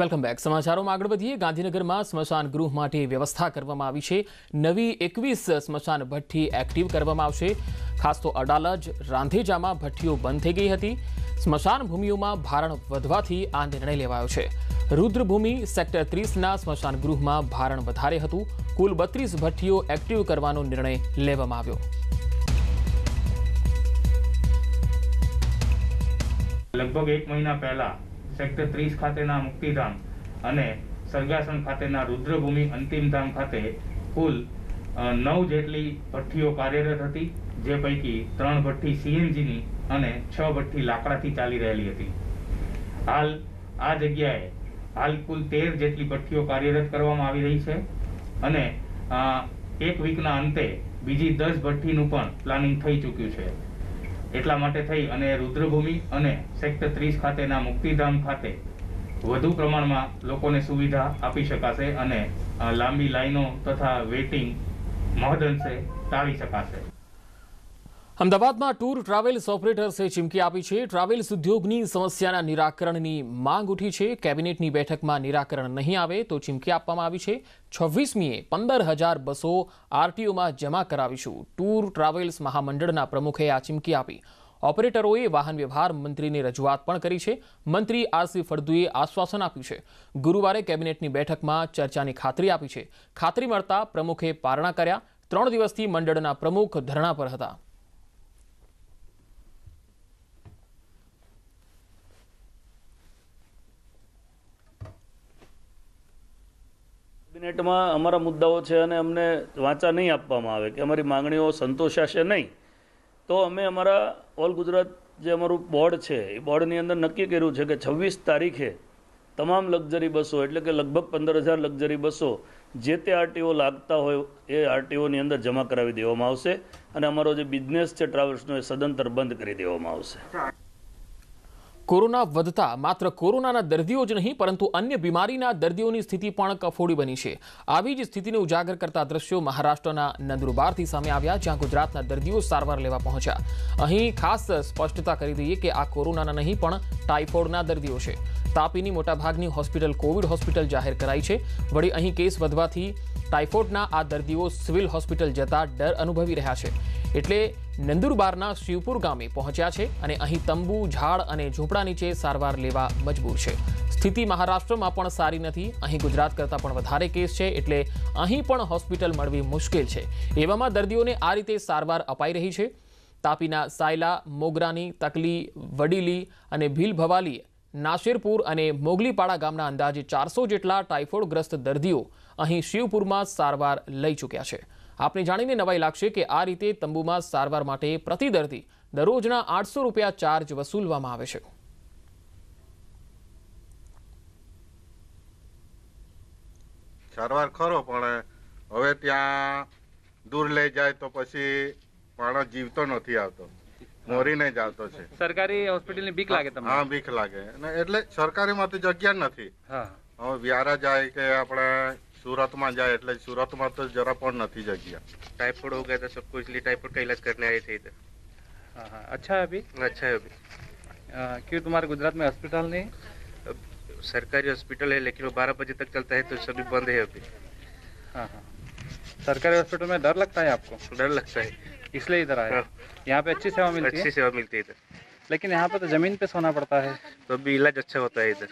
welcome back સમાચારોમાં આગળ વધીએ ગાંધીનગરમાં સ્મશાન ગૃહ માટે વ્યવસ્થા કરવામાં આવી છે નવી એકવીસ સ્મશાન ભઠ્ઠી એક્ટિવ કરવામાં આવશે ખાસ તો અડાલજ રાંધેજામાં ભઠ્ઠીઓ બંધ થઈ ગઈ હતી સ્મશાન ભૂમિઓમાં ભારણ વધવાથી આ નિર્ણય લેવાયો છે રુદ્રભૂમિ સેક્ટર ત્રીસના સ્મશાન ગૃહમાં ભારણ વધારે હતું કુલ બત્રીસ ભઠ્ઠીઓ એક્ટિવ કરવાનો નિર્ણય લેવામાં આવ્યો લગભગ એક મહિના પહેલા સેક્ટર ત્રીસ ખાતેના મુક્તિધામ અને સરગાસણ ખાતેના રુદ્રભૂમિ અંતિમધામ ખાતે કુલ નવ જેટલી ભઠ્ઠીઓ કાર્યરત હતી જે પૈકી ત્રણ ભઠ્ઠી સીએનજીની અને છ ભઠ્ઠી લાકડાથી ચાલી રહેલી હતી હાલ આ જગ્યાએ હાલ કુલ તેર જેટલી ભઠ્ઠીઓ કાર્યરત કરવામાં આવી રહી છે અને એક વીકના અંતે બીજી દસ ભઠ્ઠીનું પણ પ્લાનિંગ થઈ ચૂક્યું છે એટલા માટે થઈ અને રુદ્રભૂમિ અને સેક્ટર ત્રીસ ખાતેના મુક્તિધામ ખાતે વધુ પ્રમાણમાં લોકોને સુવિધા આપી શકાશે અને લાંબી લાઈનો તથા વેઇટિંગ મહદઅંશે ટાળી શકાશે અમદાવાદમાં ટૂર ટ્રાવેલ્સ ઓપરેટર્સે ચીમકી આપી છે ટ્રાવેલ્સ ઉદ્યોગની સમસ્યાના નિરાકરણની માંગ ઉઠી છે કેબિનેટની બેઠકમાં નિરાકરણ નહીં આવે તો ચીમકી આપવામાં આવી છે છવ્વીસમીએ પંદર હજાર બસો આરટીઓમાં જમા કરાવીશું ટૂર ટ્રાવેલ્સ મહામંડળના પ્રમુખે આ ચીમકી આપી ઓપરેટરોએ વાહન વ્યવહાર મંત્રીને રજૂઆત પણ કરી છે મંત્રી આરસી ફળદુએ આશ્વાસન આપ્યું છે ગુરુવારે કેબિનેટની બેઠકમાં ચર્ચાની ખાતરી આપી છે ખાતરી મળતા પ્રમુખે પારણા કર્યા ત્રણ દિવસથી મંડળના પ્રમુખ ધરણા પર હતા કેબિનેટમાં અમારા મુદ્દાઓ છે અને અમને વાંચા નહીં આપવામાં આવે કે અમારી માંગણીઓ સંતોષાશે નહીં તો અમે અમારા ઓલ ગુજરાત જે અમારું બોર્ડ છે એ બોર્ડની અંદર નક્કી કર્યું છે કે છવ્વીસ તારીખે તમામ લક્ઝરી બસો એટલે કે લગભગ પંદર હજાર લક્ઝરી બસો જે તે આરટીઓ લાગતા હોય એ આરટીઓની અંદર જમા કરાવી દેવામાં આવશે અને અમારો જે બિઝનેસ છે ટ્રાવેલ્સનો એ સદંતર બંધ કરી દેવામાં આવશે કોરોના વધતા માત્ર કોરોનાના દર્દીઓ જ નહીં પરંતુ અન્ય બીમારીના દર્દીઓની સ્થિતિ પણ કફોડી બની છે આવી જ સ્થિતિને ઉજાગર કરતા દ્રશ્યો મહારાષ્ટ્રના નંદુરબારથી સામે આવ્યા જ્યાં ગુજરાતના દર્દીઓ સારવાર લેવા પહોંચ્યા અહીં ખાસ સ્પષ્ટતા કરી દઈએ કે આ કોરોનાના નહીં પણ ટાઇફોઇડના દર્દીઓ છે તાપીની મોટાભાગની હોસ્પિટલ કોવિડ હોસ્પિટલ જાહેર કરાઈ છે વળી અહીં કેસ વધવાથી ટાઇફોઇડના આ દર્દીઓ સિવિલ હોસ્પિટલ જતા ડર અનુભવી રહ્યા છે એટલે નંદુરબારના શિવપુર ગામે પહોંચ્યા છે અને અહીં તંબુ ઝાડ અને ઝૂંપડા નીચે સારવાર લેવા મજબૂર છે સ્થિતિ મહારાષ્ટ્રમાં પણ સારી નથી અહીં ગુજરાત કરતાં પણ વધારે કેસ છે એટલે અહીં પણ હોસ્પિટલ મળવી મુશ્કેલ છે એવામાં દર્દીઓને આ રીતે સારવાર અપાઈ રહી છે તાપીના સાયલા મોગરાની તકલી વડીલી અને ભીલ ભવાલી નાશિરપુર અને મોગલીપાડા ગામના અંદાજે ચારસો જેટલા ટાઇફોઇડગ્રસ્ત દર્દીઓ અહીં શિવપુરમાં સારવાર લઈ ચૂક્યા છે આપને જાણીને નવાઈ લાગશે કે આ રીતે તંબુમાં સારવાર માટે પ્રતિ દર્દી દરરોજના આઠસો રૂપિયા ચાર્જ વસૂલવામાં આવે છે સારવાર ખરો પણ હવે ત્યાં દૂર લઈ જાય તો પછી માણસ જીવતો નથી આવતો મોરીને જ આવતો છે સરકારી હોસ્પિટલ ની બીક લાગે તમને હા બીક લાગે એટલે તો જગ્યા નથી હા હવે વ્યારા જાય કે આપણે सूरत સુરતમાં જાય એટલે સુરતમાં તો જરા પણ નથી જગ્યા टाइफोड हो गया था सबको इसलिए टाइफोड का इलाज करने आए थे इधर हाँ हाँ अच्छा है अभी अच्छा है अभी आ, क्यों तुम्हारे गुजरात में हॉस्पिटल नहीं सरकारी हॉस्पिटल है लेकिन वो बारह बजे तक चलता है तो सभी बंद है अभी हाँ हाँ सरकारी हॉस्पिटल में डर लगता है आपको डर लगता है इसलिए इधर आए यहाँ पे अच्छी सेवा मिलती है अच्छी सेवा मिलती है इधर लेकिन यहाँ पे तो जमीन पे सोना पड़ता है तो अभी इलाज अच्छा होता है इधर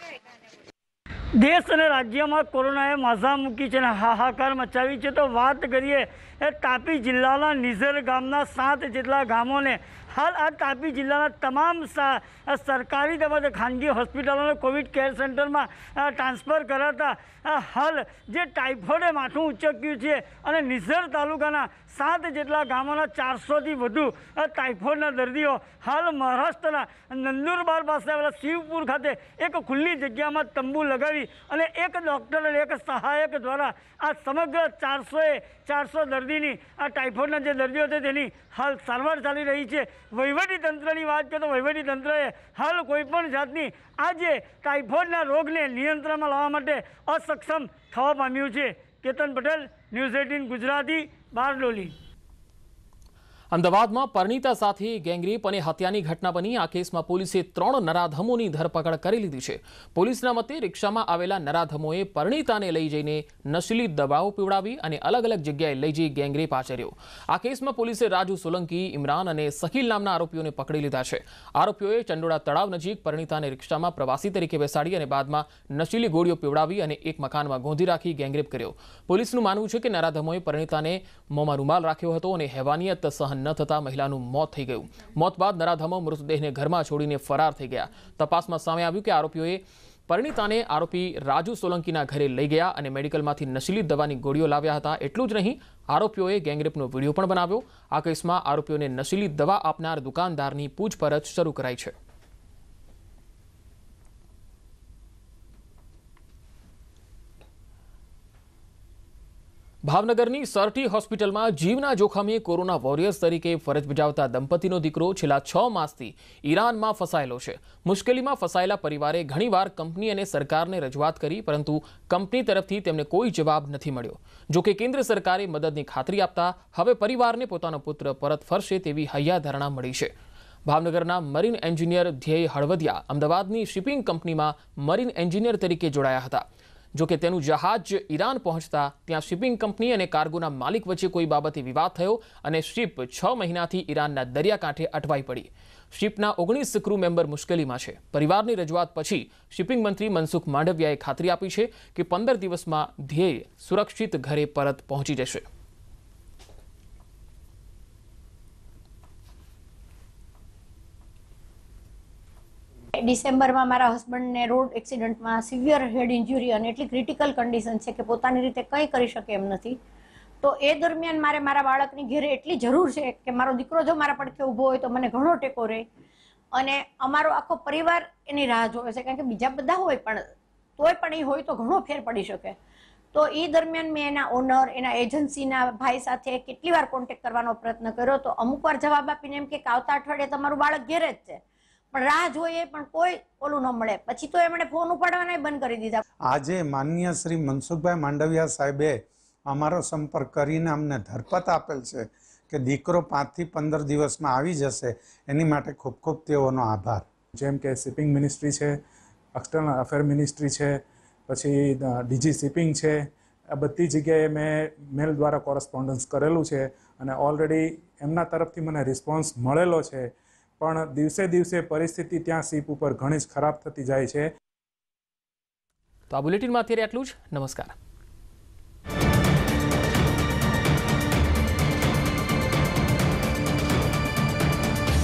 દેશ અને રાજ્યમાં કોરોનાએ માઝા મૂકી છે અને હાહાકાર મચાવી છે તો વાત કરીએ એ તાપી જિલ્લાના નિઝર ગામના સાત જેટલા ગામોને હાલ આ તાપી જિલ્લાના તમામ સરકારી તેમજ ખાનગી હોસ્પિટલોને કોવિડ કેર સેન્ટરમાં ટ્રાન્સફર કરાતા હાલ જે ટાઇફોઇડે માથું ઉચક્યું છે અને નિઝર તાલુકાના સાત જેટલા ગામોના ચારસોથી વધુ ટાઇફોઇડના દર્દીઓ હાલ મહારાષ્ટ્રના નંદુરબાર પાસે આવેલા શિવપુર ખાતે એક ખુલ્લી જગ્યામાં તંબુ લગાવી અને એક ડૉક્ટર અને એક સહાયક દ્વારા આ સમગ્ર ચારસોએ ચારસો દર્દીની આ ટાઇફોઇડના જે દર્દીઓ છે તેની હાલ સારવાર ચાલી રહી છે વહીવટી તંત્રની વાત કરીએ તો વહીવટી તંત્રએ હાલ કોઈપણ જાતની આજે ટાઇફોઇડના રોગને નિયંત્રણમાં લાવવા માટે અસક્ષમ થવા પામ્યું છે કેતન પટેલ ન્યૂઝ એટીન ગુજરાતી બારડોલી અમદાવાદમાં પરણીતા સાથે ગેંગરેપ અને હત્યાની ઘટના બની આ કેસમાં પોલીસે ત્રણ નરાધમોની ધરપકડ કરી લીધી છે પોલીસના મતે રિક્ષામાં આવેલા નરાધમોએ પરણીતાને લઈ જઈને નશીલી દવાઓ પીવડાવી અને અલગ અલગ જગ્યાએ લઈ જઈ ગેંગરેપ આચર્યો આ કેસમાં પોલીસે રાજુ સોલંકી ઇમરાન અને સખીલ નામના આરોપીઓને પકડી લીધા છે આરોપીઓએ ચંડોળા તળાવ નજીક પરણીતાને રિક્ષામાં પ્રવાસી તરીકે બેસાડી અને બાદમાં નશીલી ગોળીઓ પીવડાવી અને એક મકાનમાં ગોંધી રાખી ગેંગરેપ કર્યો પોલીસનું માનવું છે કે નરાધમોએ પરણીતાને મોંમાં રૂમાલ રાખ્યો હતો અને હેવાનિયત સહન ન થતાં મહિલાનું મોત થઈ ગયું મોત બાદ નરાધમો મૃતદેહને ઘરમાં છોડીને ફરાર થઈ ગયા તપાસમાં સામે આવ્યું કે આરોપીઓએ પરિણીતાને આરોપી રાજુ સોલંકીના ઘરે લઈ ગયા અને મેડિકલમાંથી નશીલી દવાની ગોળીઓ લાવ્યા હતા એટલું જ નહીં આરોપીઓએ ગેંગરેપનો વિડીયો પણ બનાવ્યો આ કેસમાં આરોપીઓને નશીલી દવા આપનાર દુકાનદારની પૂછપરછ શરૂ કરાઈ છે ભાવનગરની સરટી હોસ્પિટલમાં જીવના જોખમે કોરોના વોરિયર્સ તરીકે ફરજ બજાવતા દંપતીનો દીકરો છેલ્લા છ માસથી ઈરાનમાં ફસાયેલો છે મુશ્કેલીમાં ફસાયેલા પરિવારે ઘણીવાર કંપની અને સરકારને રજૂઆત કરી પરંતુ કંપની તરફથી તેમને કોઈ જવાબ નથી મળ્યો જોકે કેન્દ્ર સરકારે મદદની ખાતરી આપતા હવે પરિવારને પોતાનો પુત્ર પરત ફરશે તેવી હૈયાધારણા મળી છે ભાવનગરના મરીન એન્જિનિયર ધ્યેય હળવદિયા અમદાવાદની શિપિંગ કંપનીમાં મરીન એન્જિનિયર તરીકે જોડાયા હતા જોકે તેનું જહાજ ઈરાન પહોંચતા ત્યાં શિપિંગ કંપની અને કાર્ગોના માલિક વચ્ચે કોઈ બાબતે વિવાદ થયો અને શિપ છ મહિનાથી ઈરાનના દરિયાકાંઠે અટવાઈ પડી શિપના ઓગણીસ ક્રૂ મેમ્બર મુશ્કેલીમાં છે પરિવારની રજૂઆત પછી શિપિંગ મંત્રી મનસુખ માંડવિયાએ ખાતરી આપી છે કે પંદર દિવસમાં ધ્યેય સુરક્ષિત ઘરે પરત પહોંચી જશે ડિસેમ્બરમાં મારા હસબન્ડને રોડ એક્સિડન્ટમાં સિવિયર હેડ ઇન્જ્યુરી અને એટલી ક્રિટિકલ કન્ડિશન છે કે પોતાની રીતે કંઈ કરી શકે એમ નથી તો એ દરમિયાન મારે મારા બાળકની ઘેરે એટલી જરૂર છે કે મારો દીકરો જો મારા પડખે ઊભો હોય તો મને ઘણો ટેકો રહે અને અમારો આખો પરિવાર એની રાહ જોવે છે કારણ કે બીજા બધા હોય પણ તોય પણ એ હોય તો ઘણો ફેર પડી શકે તો એ દરમિયાન મેં એના ઓનર એના એજન્સીના ભાઈ સાથે કેટલી વાર કોન્ટેક્ટ કરવાનો પ્રયત્ન કર્યો તો અમુક વાર જવાબ આપીને એમ કે આવતા અઠવાડિયે તમારું બાળક ઘેરે જ છે પણ રાહ જોઈએ પણ કોઈ ઓલું ન મળે પછી તો એમણે ફોન ઉપાડવાના બંધ કરી દીધા આજે માનનીય શ્રી મનસુખભાઈ માંડવિયા સાહેબે અમારો સંપર્ક કરીને અમને ધરપત આપેલ છે કે દીકરો પાંચથી પંદર દિવસમાં આવી જશે એની માટે ખૂબ ખૂબ તેઓનો આભાર જેમ કે શિપિંગ મિનિસ્ટ્રી છે એક્સટર્નલ અફેર મિનિસ્ટ્રી છે પછી ડીજી શિપિંગ છે આ બધી જગ્યાએ મેં મેલ દ્વારા કોરસ્પોન્ડન્સ કરેલું છે અને ઓલરેડી એમના તરફથી મને રિસ્પોન્સ મળેલો છે પણ દિવસે દિવસે પરિસ્થિતિ ત્યાં સીપ ઉપર ઘણી જ ખરાબ થતી જાય છે તો આ બુલેટિનમાં અત્યારે આટલું જ નમસ્કાર